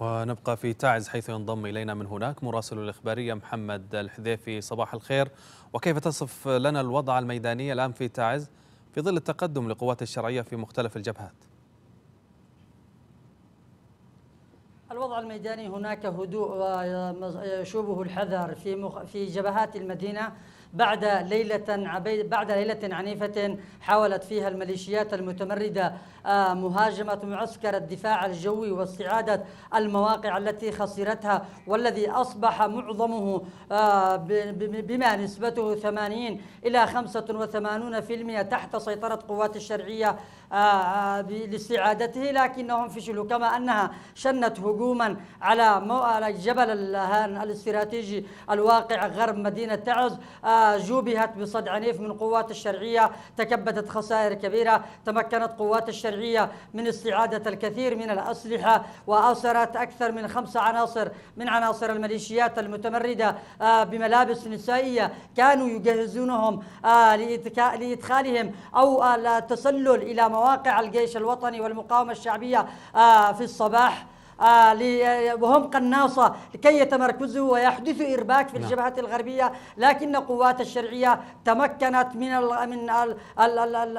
ونبقى في تعز حيث ينضم إلينا من هناك مراسل الإخبارية محمد الحذيفي صباح الخير وكيف تصف لنا الوضع الميداني الآن في تعز في ظل التقدم لقوات الشرعية في مختلف الجبهات الوضع الميداني هناك هدوء ويشوبه الحذر في في جبهات المدينه بعد ليلة بعد ليلة عنيفة حاولت فيها الميليشيات المتمردة آه، مهاجمة معسكر الدفاع الجوي واستعادة المواقع التي خسرتها والذي أصبح معظمه آه، بما نسبته 80 إلى 85% تحت سيطرة قوات الشرعية آه، لاستعادته لكنهم فشلوا كما أنها شنت هجوما على جبل الاستراتيجي الواقع غرب مدينة تعز جوبهت بصد عنيف من قوات الشرعية تكبدت خسائر كبيرة تمكنت قوات الشرعية من استعادة الكثير من الأسلحة وأسرت أكثر من خمس عناصر من عناصر الميليشيات المتمردة آه، بملابس نسائية كانوا يجهزونهم آه، لإدخالهم أو التسلل آه، إلى مواقع الجيش الوطني والمقاومة الشعبية في الصباح آه، آه، وهم قناصة لكي يتمركزوا ويحدثوا إرباك في نعم. الجبهة الغربية لكن قوات الشرعية تمكنت من من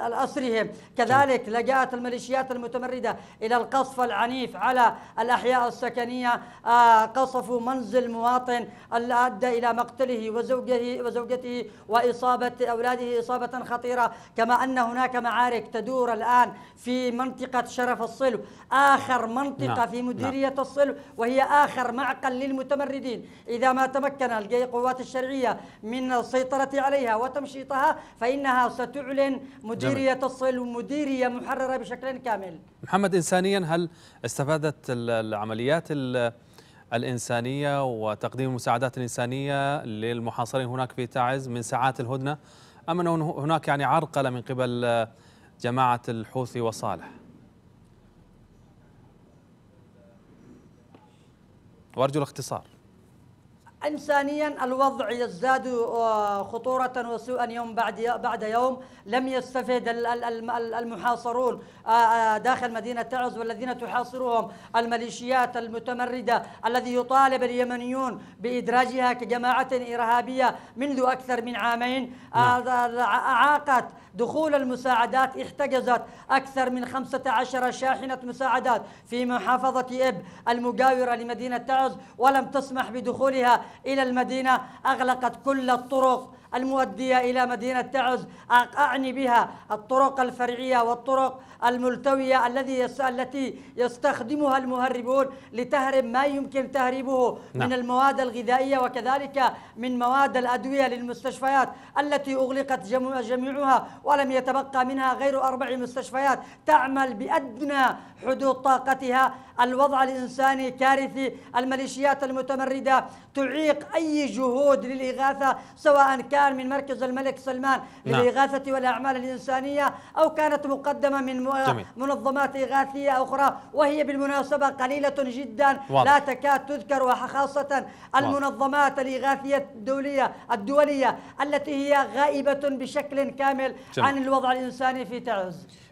الأسرهم كذلك نعم. لجأت الميليشيات المتمردة إلى القصف العنيف على الأحياء السكنية آه، قصفوا منزل مواطن أدى إلى مقتله وزوجه وزوجته وإصابة أولاده إصابة خطيرة كما أن هناك معارك تدور الآن في منطقة شرف الصلو آخر منطقة نعم. في مدينة التدميرية نعم. تصل وهي آخر معقل للمتمردين إذا ما تمكن القوات الشرعية من السيطرة عليها وتمشيطها فإنها ستعلن مديرية جميل. تصل مديرية محررة بشكل كامل محمد إنسانيا هل استفادت العمليات الإنسانية وتقديم المساعدات الإنسانية للمحاصرين هناك في تعز من ساعات الهدنة أم أن هناك يعني عرقلة من قبل جماعة الحوثي وصالح؟ وارجو الاختصار إنسانيا الوضع يزداد آه، خطورة وسوءا يوم بعد بعد يوم لم يستفد المحاصرون آه، آه، داخل مدينة تعز والذين تحاصرهم الميليشيات المتمردة الذي يطالب اليمنيون بإدراجها كجماعة إرهابية منذ أكثر من عامين نعم. أعاقت دخول المساعدات احتجزت أكثر من 15 شاحنة مساعدات في محافظة إب المجاورة لمدينة تعز ولم تسمح بدخولها إلى المدينة أغلقت كل الطرق المؤدية إلى مدينة تعز أعني بها الطرق الفرعية والطرق الملتوية الذي التي يستخدمها المهربون لتهرب ما يمكن تهريبه نعم. من المواد الغذائية وكذلك من مواد الأدوية للمستشفيات التي أغلقت جميعها ولم يتبقى منها غير أربع مستشفيات تعمل بأدنى حدود طاقتها الوضع الإنساني كارثي الميليشيات المتمردة تعيد تطبيق أي جهود للإغاثة سواء كان من مركز الملك سلمان نعم. للإغاثة والأعمال الإنسانية أو كانت مقدمة من جميل. منظمات إغاثية أخرى وهي بالمناسبة قليلة جدا واضح. لا تكاد تذكر وخاصة المنظمات الإغاثية الدولية الدولية التي هي غائبة بشكل كامل جميل. عن الوضع الإنساني في تعز